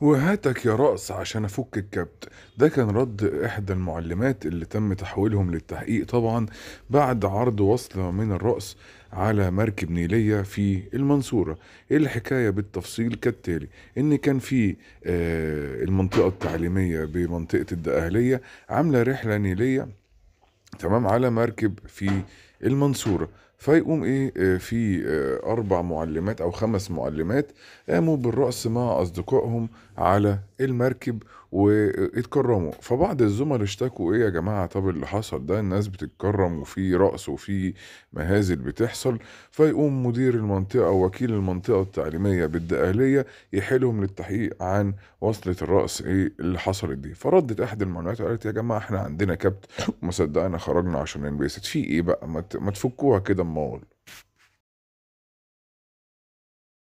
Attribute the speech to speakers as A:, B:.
A: وهاتك يا رأس عشان أفك الكبت ده كان رد إحدى المعلمات اللي تم تحويلهم للتحقيق طبعا بعد عرض وصلة من الرأس على مركب نيلية في المنصورة إيه الحكاية بالتفصيل كالتالي إن كان في آه، المنطقة التعليمية بمنطقة الدقهلية عاملة رحلة نيلية تمام على مركب في المنصورة فيقوم ايه آه، في آه، اربع معلمات او خمس معلمات قاموا بالرقص مع اصدقائهم على المركب واتكرموا فبعض الزملاء اشتكوا ايه يا جماعه طب اللي حصل ده الناس بتتكرم وفي رقص وفي مهازل بتحصل فيقوم مدير المنطقه وكيل المنطقه التعليميه بالدقهليه يحيلهم للتحقيق عن وصله الرقص ايه اللي حصلت دي فردت احد المعلمات وقالت يا جماعه احنا عندنا كبت وما صدقنا خرجنا عشان ننبسط في ايه بقى ما ما تفكوها كده مول